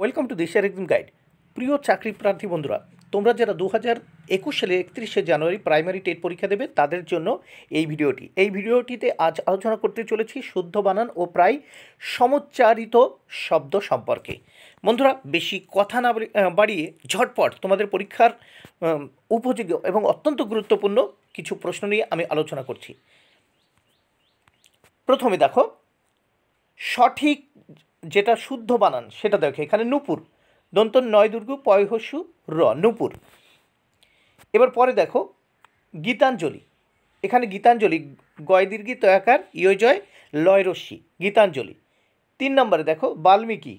welcome to দেশের একদিন guide প্রিয় চাকরি প্রার্থী বন্ধুরা তোমরা যারা দু হাজার একুশ সালে একত্রিশে জানুয়ারি প্রাইমারি টেট পরীক্ষা দেবে তাদের জন্য এই ভিডিওটি এই ভিডিওটিতে আজ আলোচনা করতে চলেছি শুদ্ধ বানান ও প্রায় সমচ্চারিত শব্দ সম্পর্কে বন্ধুরা বেশি কথা না বাড়িয়ে ঝটপট তোমাদের পরীক্ষার উপযোগী এবং অত্যন্ত গুরুত্বপূর্ণ কিছু প্রশ্ন নিয়ে আমি আলোচনা করছি প্রথমে দেখো সঠিক যেটা শুদ্ধ বানান সেটা দেখো এখানে নুপুর দন্ত নয় দুর্গ পয়হসু র নুপুর এবার পরে দেখো গীতাঞ্জলি এখানে গীতাঞ্জলি গয় দীর্ঘি তয়াকার ইয়জয় লয়রশ্মি গীতাঞ্জলি তিন নম্বরে দেখো বাল্মীকি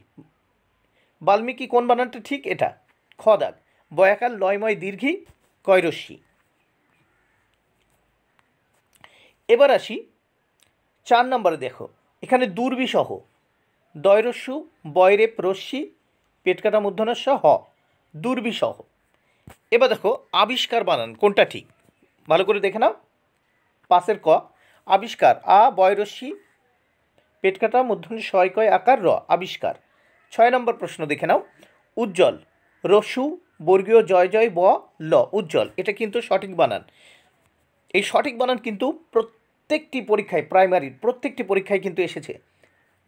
বাল্মীকি কোন বানানটা ঠিক এটা খদাগ বয়াকার লয়ময় দীর্ঘি কয়রশ্মি এবার আসি চার নম্বরে দেখো এখানে দুর্বিসহ দয়রস্যু বয়রেপ রশ্মি পেটকাটা মূর্ধনস্য হ দুর্বিসহ এবার দেখো আবিষ্কার বানান কোনটা ঠিক ভালো করে দেখে নাও পাশের ক আবিষ্কার আ বয়রশ্মি পেটকাটা মূর্ধন শয় কয় আকার র আবিষ্কার ছয় নম্বর প্রশ্ন দেখে নাও উজ্জ্বল রসু বর্গীয় জয় জয় ব ল উজ্জ্বল এটা কিন্তু সঠিক বানান এই সঠিক বানান কিন্তু প্রত্যেকটি পরীক্ষায় প্রাইমারির প্রত্যেকটি পরীক্ষায় কিন্তু এসেছে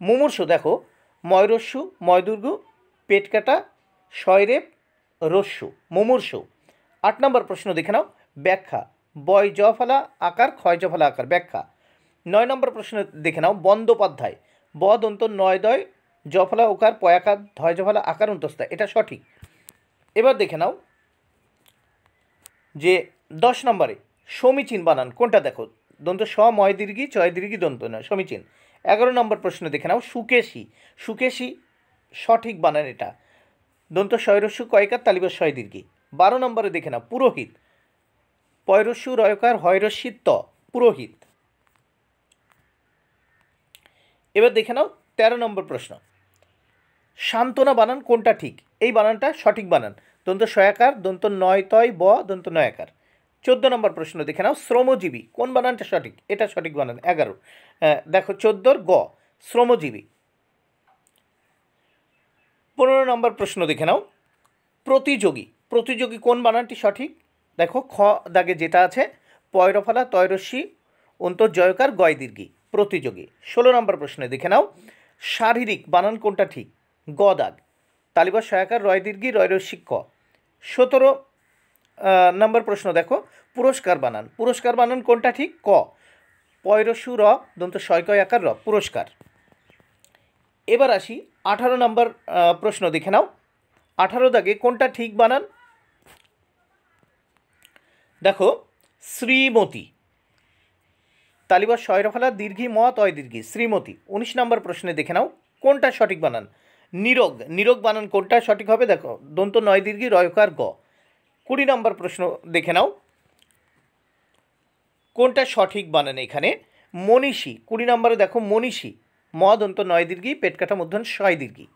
মুমূর্ষ দেখো ময়রস্যু ময়দুর্গ পেটকাটা শয়রেপ রস্যু মুমূর্ষু আট নম্বর প্রশ্ন দেখে নাও ব্যাখ্যা বয় জফলা আকার ক্ষয় জফলা আকার ব্যাখ্যা নয় নম্বর প্রশ্ন দেখে নাও বন্দ্যোপাধ্যায় বদ অন্ত নয় দয় জফলা ওকার পয়াকার ধয় জফলা আকার অন্তস্তা এটা সঠিক এবার দেখে নাও যে দশ নম্বরে সমীচীন বানান কোনটা দেখো দন্ত স ময় দীর্ঘি চয় দীর্ঘি দন্ত নয় সমীচীন এগারো নম্বর প্রশ্ন দেখে নাও সুকেশি সুকেশি সঠিক বানান এটা দন্ত শয়রস্যু কয়কার তালিবার শয় দীর্ঘি বারো নম্বরে দেখে নাও পুরোহিত পয়রস্যু রয়কার হয়রস্যি ত পুরোহিত এবার দেখে নাও তেরো নম্বর প্রশ্ন সান্ত্বনা বানান কোনটা ঠিক এই বানানটা সঠিক বানান দন্ত সয়াকার দন্ত নয় তয় ব দন্ত নয়াকার চোদ্দো নম্বর প্রশ্ন দেখে নাও শ্রমজীবী কোন বানানটা সঠিক এটা সঠিক বানান এগারো দেখো চোদ্দোর গ শ্রমজীবী পনেরো নম্বর প্রশ্ন দেখে নাও প্রতিযোগী প্রতিযোগী কোন বানানটি সঠিক দেখো খ দাগে যেটা আছে পয়রফলা তয়রসি অন্তর্জয়কার গয় দীর্ঘী প্রতিযোগী ষোলো নম্বর প্রশ্নে দেখে নাও শারীরিক বানান কোনটা ঠিক গ দাগ তালিবা সহায়কার রয় দীর্ঘী রয়রসিক ক সতেরো নম্বর প্রশ্ন দেখো পুরস্কার বানান পুরস্কার বানান কোনটা ঠিক ক পয়রসু র দন্ত সয়কয় আকার র পুরস্কার এবার আসি আঠারো নম্বর প্রশ্ন দেখে নাও আঠারো দাগে কোনটা ঠিক বানান দেখো শ্রীমতী তালিবা শয়রফালা দীর্ঘি মত অয় দীর্ঘি শ্রীমতী উনিশ নম্বর প্রশ্নে দেখে নাও কোনটা সঠিক বানান নিরোগ নিরোগ বানান কোনটা সঠিক হবে দেখো দন্ত নয় দীর্ঘি রয়কার গ কুড়ি নম্বর প্রশ্ন দেখে নাও কোনটা সঠিক বানান এখানে মনীষী কুড়ি নম্বরে দেখো মনীষী মদ অন্ত নয় দীর্ঘি পেট কাটা মধ্যন ছয় দীর্ঘি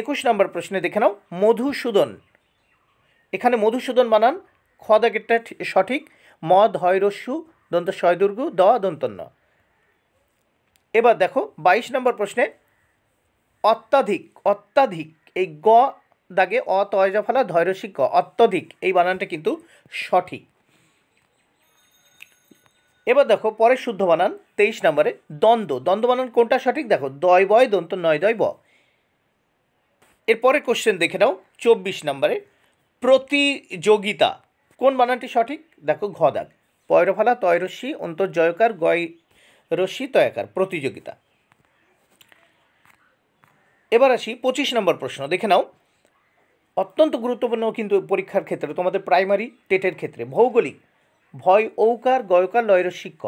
একুশ নম্বর প্রশ্নে দেখে নাও মধুসূদন এখানে মধুসূদন বানান খ দাগেরটা সঠিক মদ হয় রস্যু দন্ত ছয় দুর্গ দ দন্তন্য এবার দেখো বাইশ নম্বর প্রশ্নে অত্যাধিক অত্যাধিক এই গ দাগে অ তয়জফলা ধৈর্যশিক্ষ অত্যধিক এই বানানটা কিন্তু সঠিক এবার দেখো পরের শুদ্ধ বানান তেইশ নম্বরে দ্বন্দ্ব দ্বন্দ্ব বানান কোনটা সঠিক দেখো দয় বয় দন্ত নয় দয় ব এরপরের কোশ্চেন দেখে নাও চব্বিশ নম্বরে প্রতিযোগিতা কোন বানানটি সঠিক দেখো ঘ দাগ পয়রফালা তয়রশ্মি অন্তর্জয়কার গয় রশ্মি তয়াকার প্রতিযোগিতা এবার আসি পঁচিশ নম্বর প্রশ্ন দেখে নাও অত্যন্ত গুরুত্বপূর্ণ কিন্তু পরীক্ষার ক্ষেত্রে তোমাদের প্রাইমারি টেটের ক্ষেত্রে ভৌগোলিক ভয় ঔকার গয়কার লয়ের শিক্ষ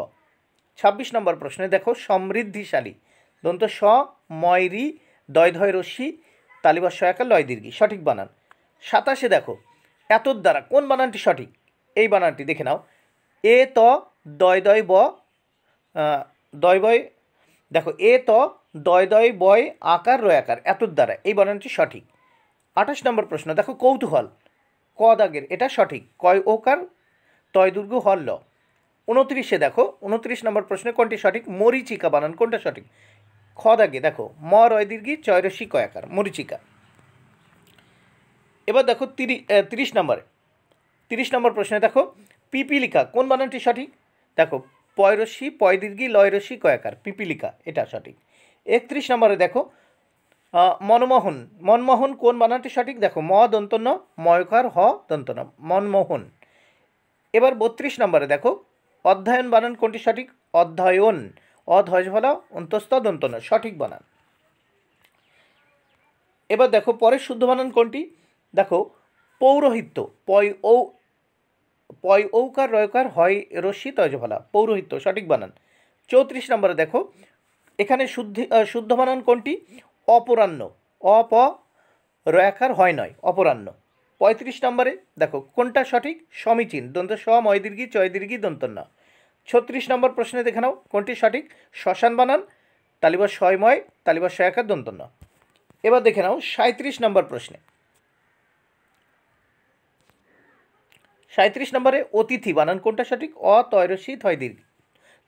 ছাব্বিশ নম্বর প্রশ্নে দেখো সমৃদ্ধিশালী দন্ত স ময়রি দয়ধয় ধয় রশ্মি তালিবা সয়াকার লয় দীর্ঘি সঠিক বানান সাতাশে দেখো এতর দ্বারা কোন বানানটি সঠিক এই বানানটি দেখে নাও এ ত দয় দয় ব দয় বয় দেখো এ ত দয় দয় বয় আকার আকার এতর দ্বারা এই বানানটি সঠিক আঠাশ নম্বর প্রশ্ন দেখো কৌতূহল ক দাগের এটা সঠিক কয় ওকার তয় দুর্গ হল ল উনত্রিশে দেখো উনত্রিশ নম্বর প্রশ্নে কোনটি সঠিক মরিচিকা বানান কোনটা সঠিক খ দাগে দেখো ম রয় দীর্ঘি চয়রসি কয়াকার মরিচিকা এবার দেখো তিরিশ নম্বরে তিরিশ নম্বর প্রশ্নে দেখো পিপিলিকা কোন বানানটি সঠিক দেখো পয়রসি পয়দীর্ঘি লয়রসি কয়াকার পিপিলিকা এটা সঠিক একত্রিশ নম্বরে দেখো মনমোহন মনমোহন কোন বানানটি সঠিক দেখো ম দন্তন্য ময়কার হ দন্তন্য মনমোহন এবার বত্রিশ নম্বরে দেখো অধ্যয়ন বানান কোনটি সঠিক অধ্যয়ন অধ্যয়সভলা অন্তস্থ দন্তন্য সঠিক বানান এবার দেখো পরের শুদ্ধ বানান কোনটি দেখো পৌরোহিত্য পয় ও পয় ঔকার রয়কার হয় রশ্মি তয়জফলা পৌরোহিত্য সঠিক বানান চৌত্রিশ নম্বরে দেখো এখানে শুদ্ধি শুদ্ধ বানান কোনটি অপরাহ্ন অপ রয়াকার হয় নয় অপরাহ্ন পঁয়ত্রিশ নম্বরে দেখো কোনটা সঠিক সমীচীন দন্ত স ময়দীর্ঘি চয়দীর্ঘি দন্তন্য ছত্রিশ নম্বর প্রশ্নে দেখে নাও কোনটি সঠিক শ্মশান বানান তালিবা ছয়ময় তালিবা দন্ত দন্তন্য এবার দেখে নাও সাঁত্রিশ নম্বর প্রশ্নে সাঁত্রিশ নম্বরে অতিথি বানান কোনটা সঠিক অতয়রসি থয়দীর্ঘি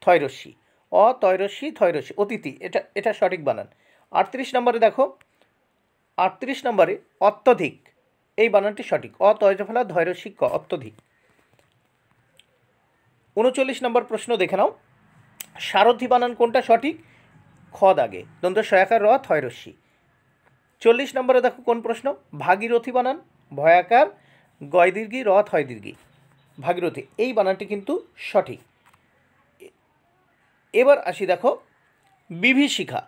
থয়রসি অতয়রসি থয়রসি অতিথি এটা এটা সঠিক বানান আটত্রিশ নম্বরে দেখো আটত্রিশ নম্বরে অত্যধিক এই বানানটি সঠিক অতয়জফলা ধৈর্যশিক্ষ অত্যধিক উনচল্লিশ নম্বর প্রশ্ন দেখে নাও সারথি বানান কোনটা সঠিক খদ আগে দন্ত সয়াকার র থয়রস্যি চল্লিশ নম্বরে দেখো কোন প্রশ্ন ভাগীরথী বানান ভয়াকার গয়দীর্ঘি র থয়দীর্ঘি ভাগীরথী এই বানানটি কিন্তু সঠিক এবার আসি দেখো বিভীষিকা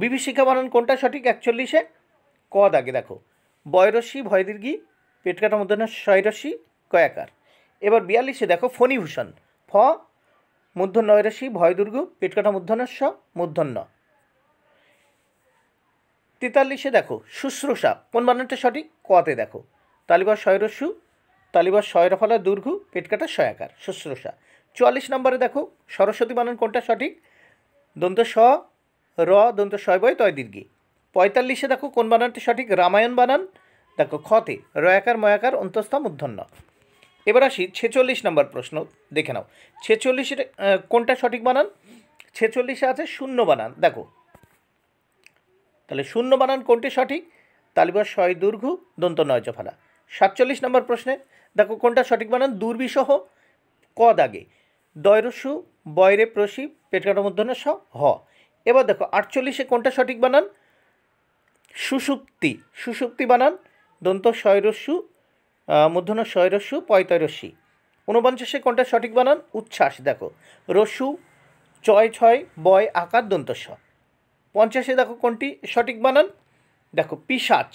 বিভীষিকা বানান কোনটা সঠিক একচল্লিশে ক দাগে দেখো বয়রসি ভয়দীর্ঘি পেটকাটা মধ্যে শয়রসি কয়াকার এবার বিয়াল্লিশে দেখো ফণীভূষণ ফ মূর্ধন্য ভয় ভয়দুর্গ পেটকাটা মূর্ধন্যস্ব মূর্ধন্য তেতাল্লিশে দেখো শুশ্রূষা কোন বানানটা সঠিক কতে দেখো তালিবা শয়রসু তালিবার শয়রফলা দুর্ঘু পেটকাটা শয়াকার শুশ্রূষা চুয়াল্লিশ নম্বরে দেখো সরস্বতী বানান কোনটা সঠিক দন্ত স র দন্ত শয়বয় তয় দীর্ঘী পঁয়তাল্লিশে দেখো কোন বানানটি সঠিক রামায়ণ বানান দেখো খতে রয়াকার ময়াকার অন্তস্থা মূর্ধন্য এবার আসি ছেচল্লিশ নম্বর প্রশ্ন দেখে নাও ছেচল্লিশের কোনটা সঠিক বানান ছেচল্লিশে আছে শূন্য বানান দেখো তাহলে শূন্য বানান কোনটি সঠিক তালিবা শয় দুর্ঘু দন্ত নয় জফালা সাতচল্লিশ নম্বর প্রশ্নে দেখো কোনটা সঠিক বানান দুর্বিসহ ক দাগে দয়রসু বয়রে প্রসি পেটকাটা স হ এবার দেখো আটচল্লিশে কোনটা সঠিক বানান সুসুপ্তি সুসুপ্তি বানান দন্ত শয়রস্যু মধ্যন শয়রস্যু পঁয়তরস্যি ঊনপঞ্চাশে কোনটা সঠিক বানান উচ্ছ্বাস দেখো রসু ছয় ছয় বয় আকার দন্ত স পঞ্চাশে দেখো কোনটি সঠিক বানান দেখো পিসাচ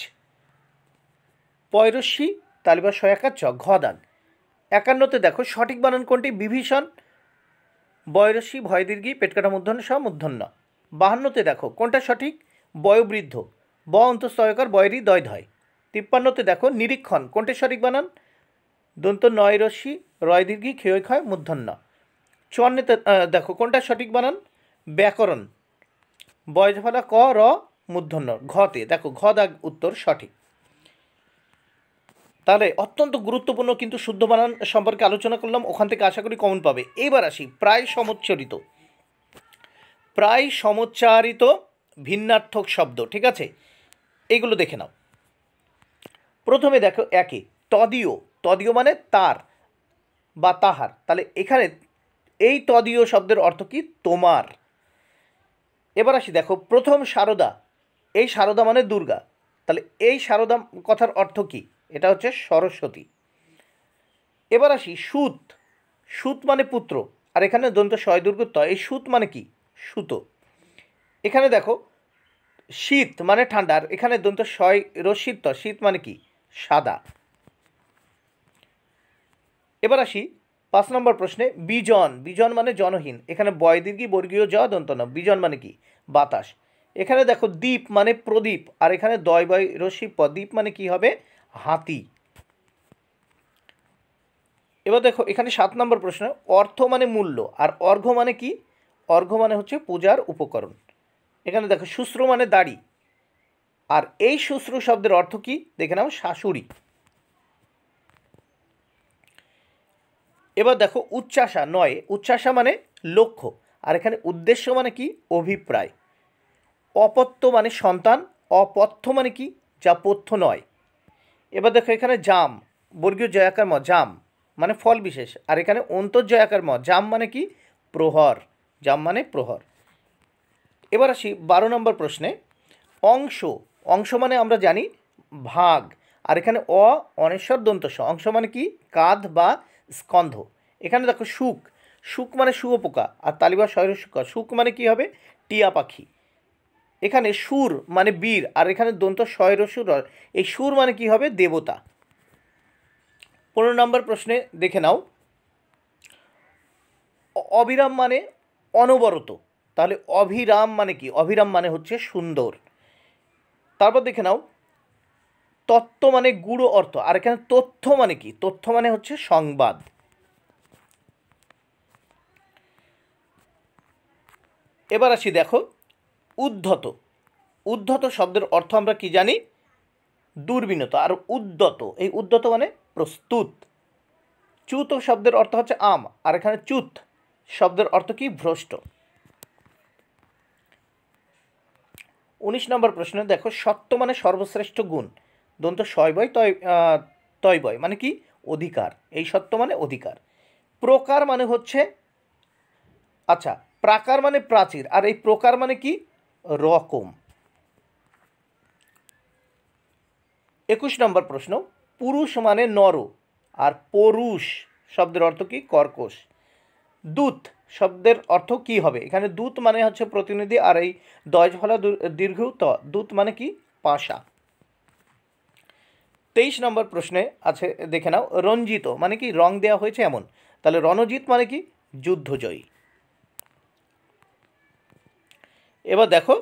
পয়রস্যি তালিবা আকার চ ঘদান একান্নতে দেখো সঠিক বানান কোনটি বিভীষণ বয়রস্যি ভয়দীর্ঘি পেটকাটা মূর্ধন্য স মূর্ধন্য বাহান্নতে দেখো কোনটা সঠিক বয়োবৃদ্ধ ব অন্তঃস্থয়কর বয়েরই দয় ধয় তিপ্পান্নতে দেখো নিরীক্ষণ কোনটা সঠিক বানান দন্ত নয় রশ্মি রয় দীর্ঘি ক্ষয় ক্ষয় মূর্ধন্য চুয়ান্নতে দেখো কোনটা সঠিক বানান ব্যাকরণ বয়ফলা ক র মূর্ধন্য ঘতে দেখো ঘ দাগ উত্তর সঠিক তাহলে অত্যন্ত গুরুত্বপূর্ণ কিন্তু শুদ্ধ বানান সম্পর্কে আলোচনা করলাম ওখান থেকে আশা করি কমন পাবে এবার আসি প্রায় সমচ্চরিত প্রায় সমচ্চারিত ভিন্নার্থক শব্দ ঠিক আছে এগুলো দেখে নাও প্রথমে দেখো একে তদীয় তদীয় মানে তার বা তাহার তাহলে এখানে এই তদীয় শব্দের অর্থ কি তোমার এবার আসি দেখো প্রথম সারদা এই সারদা মানে দুর্গা তাহলে এই সারদা কথার অর্থ কি এটা হচ্ছে সরস্বতী এবার আসি সুত সুত মানে পুত্র আর এখানে দন্ত শয়দুর্গ তয় এই সুত মানে কি সুতো এখানে দেখো শীত মানে ঠান্ডার এখানে দন্ত শয় রশীত শীত মানে কি সাদা এবার আসি পাঁচ নম্বর প্রশ্নে বিজন বিজন মানে জনহীন এখানে বয়দীর্ঘী বর্গীয় জ দন্ত ন বিজন মানে কি বাতাস এখানে দেখো দ্বীপ মানে প্রদীপ আর এখানে দয় বয় রশি প্রদীপ মানে কি হবে হাতি এবার দেখো এখানে সাত নম্বর প্রশ্ন অর্থ মানে মূল্য আর অর্ঘ মানে কি অর্ঘ্য মানে হচ্ছে পূজার উপকরণ এখানে দেখো শুশ্র মানে দাড়ি আর এই শুশ্রু শব্দের অর্থ কী দেখে নাও শাশুড়ি এবার দেখো উচ্চাসা নয় উচ্চাসা মানে লক্ষ্য আর এখানে উদ্দেশ্য মানে কি অভিপ্রায় অপত্য মানে সন্তান অপথ্য মানে কি যা পথ্য নয় এবার দেখো এখানে জাম বর্গীয় জয়াকার ম জাম মানে ফল বিশেষ আর এখানে অন্তর্জয়াকার ম জাম মানে কি প্রহর জাম মানে প্রহর এবার আসি বারো নম্বর প্রশ্নে অংশ অংশ মানে আমরা জানি ভাগ আর এখানে অ অনেশ্বর দন্তস অংশ মানে কি কাঁধ বা স্কন্ধ এখানে দেখো সুখ সুখ মানে শুয়োপোকা আর তালিবা শহরসুকা সুখ মানে কি হবে টিয়া পাখি এখানে সুর মানে বীর আর এখানে দন্ত শয়রসুর এই সুর মানে কি হবে দেবতা পনেরো নম্বর প্রশ্নে দেখে নাও অবিরাম মানে অনবরত তাহলে অভিরাম মানে কি অভিরাম মানে হচ্ছে সুন্দর তারপর দেখে নাও তত্ত্ব মানে গুড়ো অর্থ আর এখানে তথ্য মানে কি তথ্য মানে হচ্ছে সংবাদ এবার আসি দেখো উদ্ধত উদ্ধত শব্দের অর্থ আমরা কি জানি দুর্বিনত আর উদ্যত এই উদ্ধত মানে প্রস্তুত চ্যুত শব্দের অর্থ হচ্ছে আম আর এখানে চ্যুত শব্দের অর্থ কি ভ্রষ্ট উনিশ নম্বর প্রশ্ন দেখো সত্য মানে সর্বশ্রেষ্ঠ গুণ দন্ত শয় বয় তয় তয় বয় মানে কি অধিকার এই সত্য মানে অধিকার প্রকার মানে হচ্ছে আচ্ছা প্রাকার মানে প্রাচীর আর এই প্রকার মানে কি রকম একুশ নম্বর প্রশ্ন পুরুষ মানে নর আর পরুষ শব্দের অর্থ কি কর্কশ দূত শব্দের অর্থ কি হবে এখানে দূত মানে হচ্ছে প্রতিনিধি আর এই দজফলা দীর্ঘ ত দূত মানে কি পাশা তেইশ নম্বর প্রশ্নে আছে দেখে নাও রঞ্জিত মানে কি রং দেওয়া হয়েছে এমন তাহলে রণজিৎ মানে কি যুদ্ধজয়ী এবার দেখো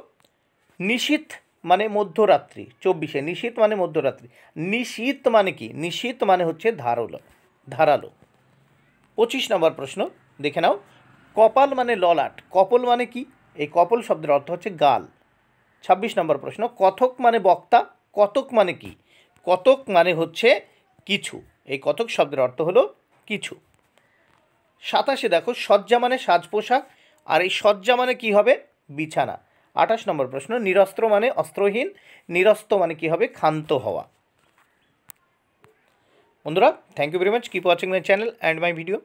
নিশীত মানে মধ্যরাত্রি চব্বিশে নিশীত মানে মধ্যরাত্রি নিশীত মানে কি নিশীত মানে হচ্ছে ধারালো ধারালো পঁচিশ নম্বর প্রশ্ন দেখে নাও কপাল মানে ললাট কপল মানে কি এই কপল শব্দের অর্থ হচ্ছে গাল ২৬ নম্বর প্রশ্ন কথক মানে বক্তা কতক মানে কি কতক মানে হচ্ছে কিছু এই কতক শব্দের অর্থ হলো কিছু সাতাশে দেখো সজ্জা মানে সাজ পোশাক আর এই সজ্জা মানে কি হবে বিছানা আঠাশ নম্বর প্রশ্ন নিরস্ত্র মানে অস্ত্রহীন নিরস্ত মানে কি হবে ক্ষান্ত হওয়া বন্ধুরা thank you very much keep watching my channel and my video